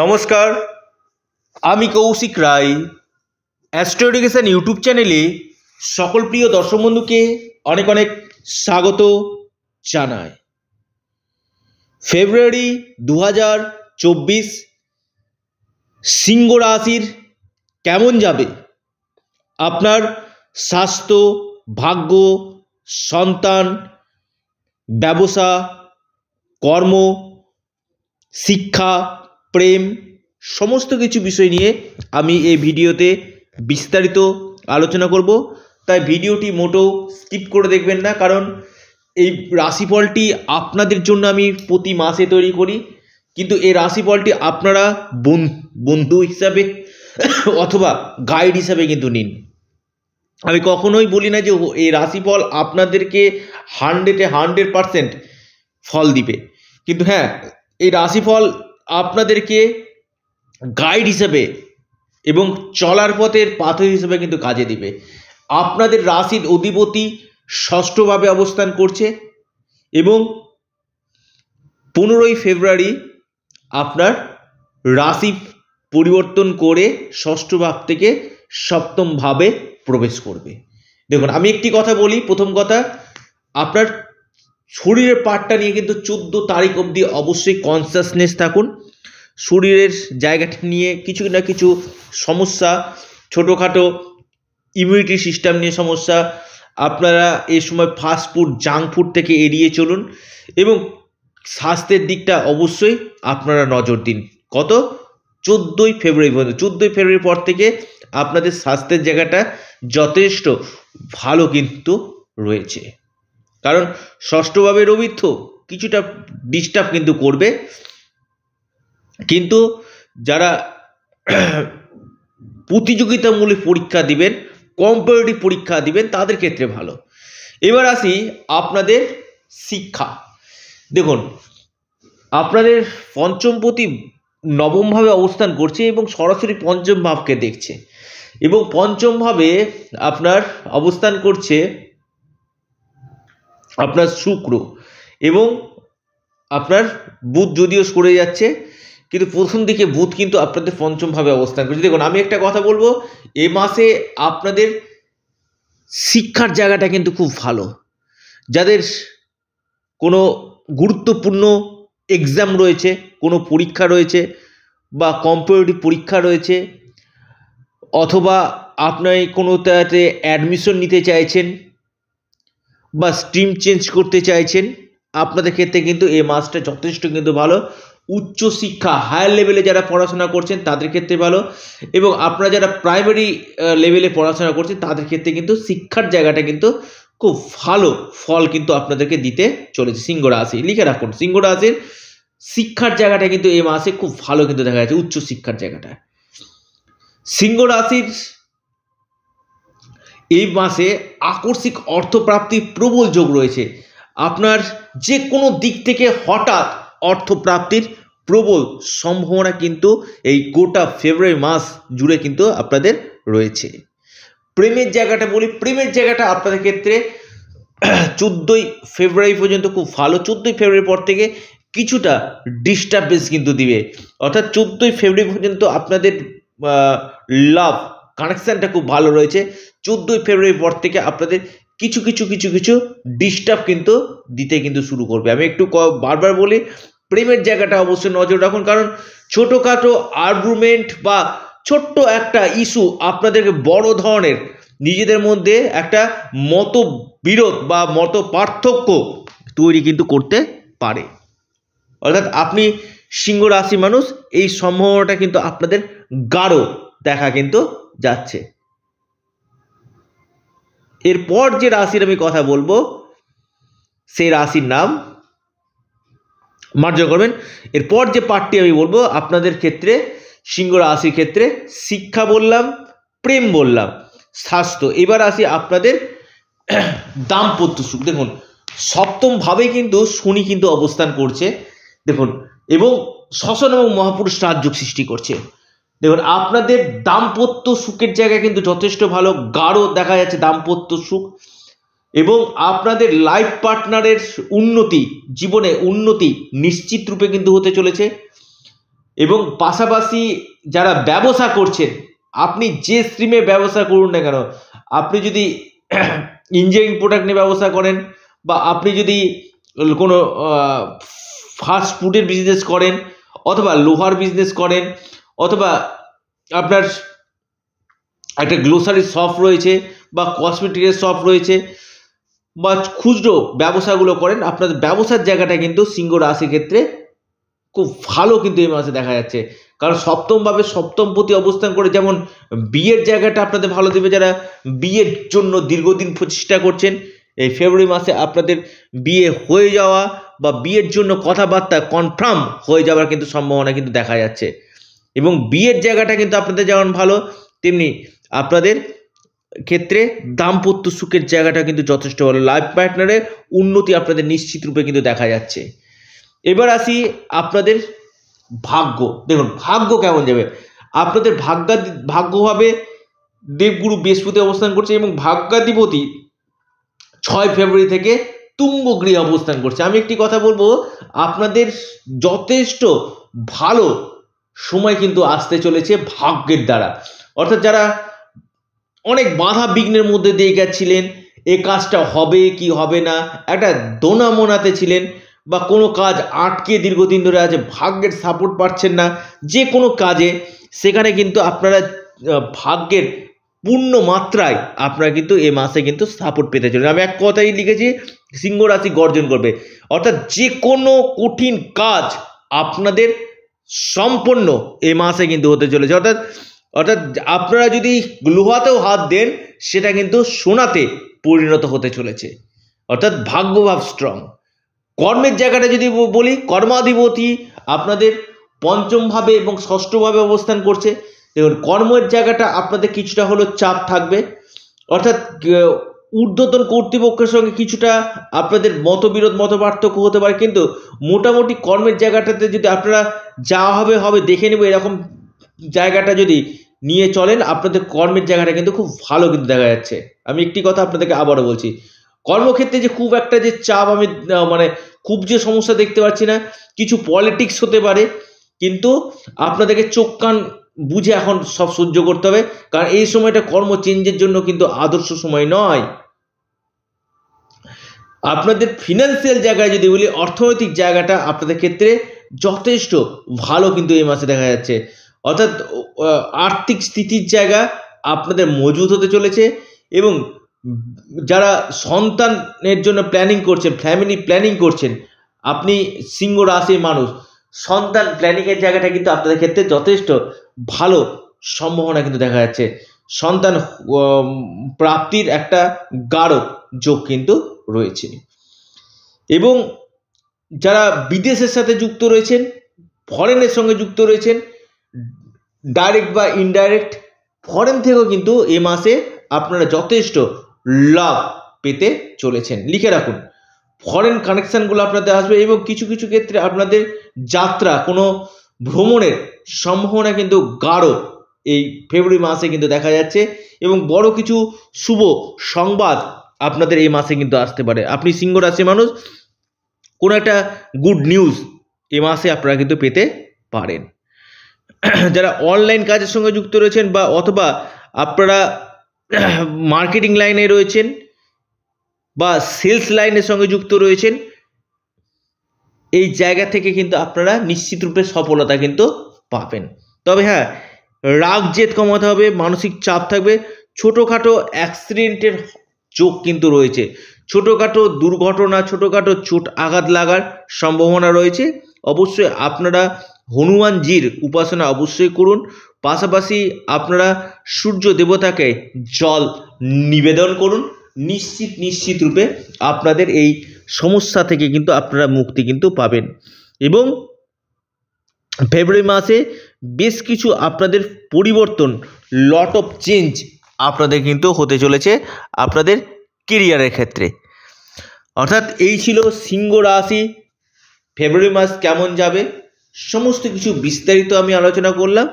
নমস্কার আমি Koushik Roy Astro Education YouTube চ্যানেলে সকল প্রিয় দর্শক বন্ধুকে অনেক অনেক স্বাগত জানায় ফেব্রুয়ারি দু হাজার চব্বিশ সিংহ রাশির কেমন যাবে আপনার স্বাস্থ্য ভাগ্য সন্তান ব্যবসা কর্ম শিক্ষা প্রেম সমস্ত কিছু বিষয় নিয়ে আমি এই ভিডিওতে বিস্তারিত আলোচনা করব তাই ভিডিওটি মোটো স্কিপ করে দেখবেন না কারণ এই রাশিফলটি আপনাদের জন্য আমি প্রতি মাসে তৈরি করি কিন্তু এই রাশিফলটি আপনারা বন্ধু হিসাবে অথবা গাইড হিসাবে কিন্তু নিন আমি কখনোই বলি না যে এই রাশিফল আপনাদেরকে হান্ড্রেডে হান্ড্রেড পারসেন্ট ফল দিবে কিন্তু হ্যাঁ এই রাশিফল আপনাদেরকে গাইড হিসেবে এবং চলার পথের পাথর হিসেবে কিন্তু কাজে দিবে আপনাদের রাশির অধিপতি ষষ্ঠভাবে অবস্থান করছে এবং পনেরোই ফেব্রুয়ারি আপনার রাশি পরিবর্তন করে ষষ্ঠ ভাব থেকে সপ্তম ভাবে প্রবেশ করবে দেখুন আমি একটি কথা বলি প্রথম কথা আপনার শরীরের পার্টটা নিয়ে কিন্তু চোদ্দো তারিখ অবধি অবশ্যই কনসাসনেস থাকুন শরীরের জায়গাটা নিয়ে কিছু না কিছু সমস্যা ছোটোখাটো ইমিউনিটি সিস্টেম নিয়ে সমস্যা আপনারা এ সময় ফাস্ট ফুড জাঙ্ক ফুড থেকে এড়িয়ে চলুন এবং স্বাস্থ্যের দিকটা অবশ্যই আপনারা নজর দিন কত চোদ্দোই ফেব্রুয়ারি পর্যন্ত চোদ্দোই ফেব্রুয়ারি পর থেকে আপনাদের স্বাস্থ্যের জায়গাটা যথেষ্ট ভালো কিন্তু রয়েছে কারণ ষষ্ঠভাবে রবিত্ব কিছুটা ডিস্টার্ব কিন্তু করবে কিন্তু যারা প্রতিযোগিতামূলক পরীক্ষা দিবেন কম্পিটিটিভ পরীক্ষা দিবেন তাদের ক্ষেত্রে ভালো এবার আসি আপনাদের শিক্ষা দেখুন আপনাদের পঞ্চম প্রতি নবমভাবে অবস্থান করছে এবং সরাসরি পঞ্চম ভাবকে দেখছে এবং পঞ্চমভাবে আপনার অবস্থান করছে আপনার শুক্র এবং আপনার বুধ যদিও সরে যাচ্ছে কিন্তু প্রথম দিকে বুধ কিন্তু আপনাদের পঞ্চমভাবে অবস্থান করছে দেখুন আমি একটা কথা বলবো এ মাসে আপনাদের শিক্ষার জায়গাটা কিন্তু খুব ভালো যাদের কোনো গুরুত্বপূর্ণ এক্সাম রয়েছে কোনো পরীক্ষা রয়েছে বা কম্পিটিভ পরীক্ষা রয়েছে অথবা আপনার কোনো তাতে অ্যাডমিশন নিতে চাইছেন বা স্ট্রিম চেঞ্জ করতে চাইছেন আপনাদের ক্ষেত্রে কিন্তু এই মাসটা যথেষ্ট কিন্তু ভালো উচ্চশিক্ষা হায়ার লেভেলে যারা পড়াশোনা করছেন তাদের ক্ষেত্রে ভালো এবং আপনারা যারা প্রাইমারি লেভেলে পড়াশোনা করছেন তাদের ক্ষেত্রে কিন্তু শিক্ষার জায়গাটা কিন্তু খুব ভালো ফল কিন্তু আপনাদেরকে দিতে চলেছে সিংহ রাশি লিখে রাখুন সিংহ রাশির শিক্ষার জায়গাটা কিন্তু এই মাসে খুব ভালো কিন্তু দেখা যাচ্ছে উচ্চশিক্ষার জায়গাটা সিংহ রাশির এই মাসে আকস্মিক অর্থপ্রাপ্তি প্রবল যোগ রয়েছে আপনার যে কোনো দিক থেকে হঠাৎ অর্থপ্রাপ্তির প্রবল সম্ভাবনা কিন্তু এই গোটা ফেব্রুয়ারি মাস জুড়ে কিন্তু আপনাদের রয়েছে প্রেমের জায়গাটা বলি প্রেমের জায়গাটা আপনাদের ক্ষেত্রে চোদ্দোই ফেব্রুয়ারি পর্যন্ত খুব ভালো চোদ্দোই ফেব্রুয়ারি পর থেকে কিছুটা ডিস্টার্বেন্স কিন্তু দিবে অর্থাৎ চোদ্দোই ফেব্রুয়ারি পর্যন্ত আপনাদের লাভ কানেকশানটা খুব ভালো রয়েছে চোদ্দোই ফেব্রুয়ারি পর থেকে আপনাদের কিছু কিছু কিছু কিছু ডিস্টার্ব কিন্তু দিতে কিন্তু শুরু করবে আমি একটু বারবার বলি প্রেমের জায়গাটা অবশ্যই নজর রাখুন কারণ ছোটোখাটো আর্গুমেন্ট বা ছোট্ট একটা ইস্যু আপনাদেরকে বড় ধরনের নিজেদের মধ্যে একটা মত বিরোধ বা মত পার্থক্য তৈরি কিন্তু করতে পারে অর্থাৎ আপনি সিংহ রাশি মানুষ এই সম্ভাবনাটা কিন্তু আপনাদের গাঢ় দেখা কিন্তু যাচ্ছে এরপর যে রাশির আমি কথা বলবো সেই রাশির নাম মার্জন করবেন এরপর যে পার্টটি আমি বলবো আপনাদের ক্ষেত্রে সিংহ রাশির ক্ষেত্রে শিক্ষা বললাম প্রেম বললাম স্বাস্থ্য এবার আসি আপনাদের দাম্পত্য সুখ দেখুন সপ্তমভাবে কিন্তু শনি কিন্তু অবস্থান করছে দেখুন এবং শ্মশন এবং মহাপুরুষ রাজযোগ সৃষ্টি করছে দেখুন আপনাদের দাম্পত্য সুখের জায়গায় কিন্তু যথেষ্ট ভালো গাঢ় দেখা যাচ্ছে দাম্পত্য সুখ এবং আপনাদের লাইফ পার্টনারের উন্নতি জীবনে উন্নতি নিশ্চিত রূপে কিন্তু হতে চলেছে এবং পাশাপাশি যারা ব্যবসা করছেন আপনি যে স্ট্রিমে ব্যবসা করুন না কেন আপনি যদি ইঞ্জিনিয়ারিং প্রোডাক্ট নিয়ে ব্যবসা করেন বা আপনি যদি কোনো ফাস্ট ফুডের বিজনেস করেন অথবা লোহার বিজনেস করেন অথবা আপনার একটা গ্লোসারি শপ রয়েছে বা কসমেটিকের শপ রয়েছে বা খুচরো ব্যবসাগুলো করেন আপনাদের ব্যবসার জায়গাটা কিন্তু সিংহ রাশির ক্ষেত্রে খুব ভালো কিন্তু এই মাসে দেখা যাচ্ছে কারণ সপ্তমভাবে সপ্তম প্রতি অবস্থান করে যেমন বিয়ের জায়গাটা আপনাদের ভালো দেবে যারা বিয়ের জন্য দীর্ঘদিন প্রচেষ্টা করছেন এই ফেব্রুয়ারি মাসে আপনাদের বিয়ে হয়ে যাওয়া বা বিয়ের জন্য কথাবার্তা কনফার্ম হয়ে যাওয়ার কিন্তু সম্ভাবনা কিন্তু দেখা যাচ্ছে এবং বিয়ের জায়গাটা কিন্তু আপনাদের যেমন ভালো তেমনি আপনাদের ক্ষেত্রে দাম্পত্য সুখের জায়গাটা কিন্তু যথেষ্ট ভালো লাইফ পার্টনারের উন্নতি আপনাদের নিশ্চিত রূপে কিন্তু দেখা যাচ্ছে এবার আসি আপনাদের ভাগ্য দেখুন ভাগ্য কেমন যাবে আপনাদের ভাগ্যা ভাগ্যভাবে দেবগুরু বৃহস্পতি অবস্থান করছে এবং ভাগ্যাধিপতি ছয় ফেব্রুয়ারি থেকে তুঙ্গ গৃহে অবস্থান করছে আমি একটি কথা বলবো আপনাদের যথেষ্ট ভালো সময় কিন্তু আসতে চলেছে ভাগ্যের দ্বারা অর্থাৎ যারা অনেক বাধা বিঘ্নের মধ্যে দিয়ে গেছিলেন এ কাজটা হবে কি হবে না একটা দোনা মোনাতে ছিলেন বা কোনো কাজ আটকে দীর্ঘদিন ধরে আছে ভাগ্যের সাপোর্ট পাচ্ছেন না যে কোনো কাজে সেখানে কিন্তু আপনারা ভাগ্যের পূর্ণ মাত্রায় আপনারা কিন্তু এ মাসে কিন্তু সাপোর্ট পেতে চলেন আমি এক কথাই লিখেছি সিংহরাশি গর্জন করবে অর্থাৎ যে কোনো কঠিন কাজ আপনাদের সম্পূর্ণ এই মাসে কিন্তু হতে চলেছে অর্থাৎ অর্থাৎ আপনারা যদি লোহাতেও হাত দেন সেটা কিন্তু সোনাতে পরিণত হতে চলেছে অর্থাৎ ভাগ্যভাব স্ট্রং কর্মের জায়গাটা যদি বলি কর্মাধিপতি আপনাদের পঞ্চমভাবে এবং ষষ্ঠভাবে অবস্থান করছে দেখুন কর্মের জায়গাটা আপনাদের কিছুটা হলো চাপ থাকবে অর্থাৎ ঊর্ধ্বতন কর্তৃপক্ষের সঙ্গে কিছুটা আপনাদের মতবিরোধ মত পার্থক্য হতে পারে কিন্তু মোটামুটি কর্মের জায়গাটাতে যদি আপনারা যা হবে হবে দেখে নেব এরকম জায়গাটা যদি নিয়ে চলেন আপনাদের কর্মের জায়গাটা কিন্তু খুব ভালো কিন্তু দেখা যাচ্ছে আমি একটি কথা আপনাদেরকে আবারও বলছি কর্মক্ষেত্রে যে খুব একটা যে চাপ আমি মানে খুব যে সমস্যা দেখতে পাচ্ছি না কিছু পলিটিক্স হতে পারে কিন্তু আপনাদেরকে চোখ কান বুঝে এখন সব সহ্য করতে হবে কারণ এই সময়টা কর্ম চেঞ্জের জন্য কিন্তু আদর্শ সময় নয় আপনাদের ফিনান্সিয়াল জায়গায় যদি বলি অর্থনৈতিক জায়গাটা আপনাদের ক্ষেত্রে যথেষ্ট ভালো কিন্তু এই মাসে দেখা যাচ্ছে অর্থাৎ আর্থিক স্থিতির জায়গা আপনাদের মজুত হতে চলেছে এবং যারা সন্তানের জন্য প্ল্যানিং করছেন ফ্যামিলি প্ল্যানিং করছেন আপনি সিংহ রাশির মানুষ সন্তান প্ল্যানিংয়ের জায়গাটা কিন্তু আপনাদের ক্ষেত্রে যথেষ্ট ভালো সম্ভাবনা কিন্তু দেখা যাচ্ছে সন্তান প্রাপ্তির একটা গাঢ় যোগ কিন্তু রয়েছে এবং যারা বিদেশের সাথে যুক্ত রয়েছেন ফরেনের সঙ্গে যুক্ত রয়েছেন ডাইরেক্ট বা ইনডাইরেক্ট ফরেন থেকেও কিন্তু এ মাসে আপনারা যথেষ্ট লাভ পেতে চলেছেন লিখে রাখুন ফরেন কানেকশানগুলো আপনাদের আসবে এবং কিছু কিছু ক্ষেত্রে আপনাদের যাত্রা কোনো ভ্রমণের সম্ভাবনা কিন্তু গাঢ় এই ফেব্রুয়ারি মাসে কিন্তু দেখা যাচ্ছে এবং বড় কিছু শুভ সংবাদ আপনাদের এই মাসে কিন্তু আসতে পারে আপনি সিংহ রাশি মানুষ কোনো একটা গুড নিউজ এ মাসে আপনারা কিন্তু পেতে পারেন যারা অনলাইন কাজের সঙ্গে যুক্ত রয়েছেন বা অথবা আপনারা মার্কেটিং লাইনে রয়েছেন বা সেলস লাইনের সঙ্গে যুক্ত রয়েছেন এই জায়গা থেকে কিন্তু আপনারা নিশ্চিত রূপে সফলতা কিন্তু পাবেন তবে হ্যাঁ রাগ জেদ কমাতে হবে মানসিক চাপ থাকবে ছোটোখাটো অ্যাক্সিডেন্টের চোখ কিন্তু রয়েছে ছোটোখাটো দুর্ঘটনা ছোটোখাটো চোট আঘাত লাগার সম্ভাবনা রয়েছে অবশ্যই আপনারা হনুমানজির উপাসনা অবশ্যই করুন পাশাপাশি আপনারা সূর্য দেবতাকে জল নিবেদন করুন নিশ্চিত নিশ্চিত রূপে আপনাদের এই সমস্যা থেকে কিন্তু আপনারা মুক্তি কিন্তু পাবেন এবং ফেব্রুয়ারি মাসে বেশ কিছু আপনাদের পরিবর্তন লট অফ চেঞ্জ আপনাদের কিন্তু হতে চলেছে আপনাদের কেরিয়ারের ক্ষেত্রে অর্থাৎ এই ছিল সিংহ রাশি ফেব্রুয়ারি মাস কেমন যাবে সমস্ত কিছু বিস্তারিত আমি আলোচনা করলাম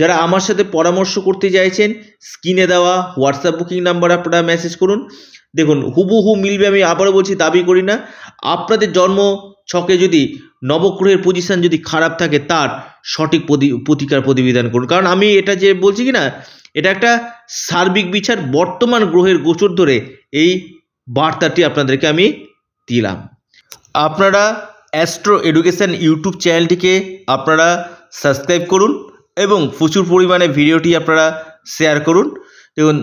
যারা আমার সাথে পরামর্শ করতে চাইছেন স্ক্রিনে দেওয়া হোয়াটসঅ্যাপ বুকিং নাম্বার আপনারা মেসেজ করুন দেখুন হুবহু মিলবে আমি আবারও বলছি দাবি করি না আপনাদের জন্ম ছকে যদি নবগ্রহের পজিশান যদি খারাপ থাকে তার সঠিক প্রতিকার প্রতিবিধান করুন কারণ আমি এটা যে বলছি কি না এটা একটা সার্বিক বিচার বর্তমান গ্রহের গোচর ধরে এই বার্তাটি আপনাদেরকে আমি দিলাম আপনারা অ্যাস্ট্রো এডুকেশান ইউটিউব চ্যানেলটিকে আপনারা সাবস্ক্রাইব করুন এবং প্রচুর পরিমাণে ভিডিওটি আপনারা শেয়ার করুন দেখুন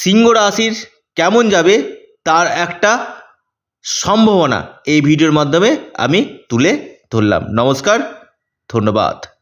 সিংহ রাশির কেমন যাবে তার একটা সম্ভাবনা এই ভিডিওর মাধ্যমে আমি তুলে ধরলাম নমস্কার ধন্যবাদ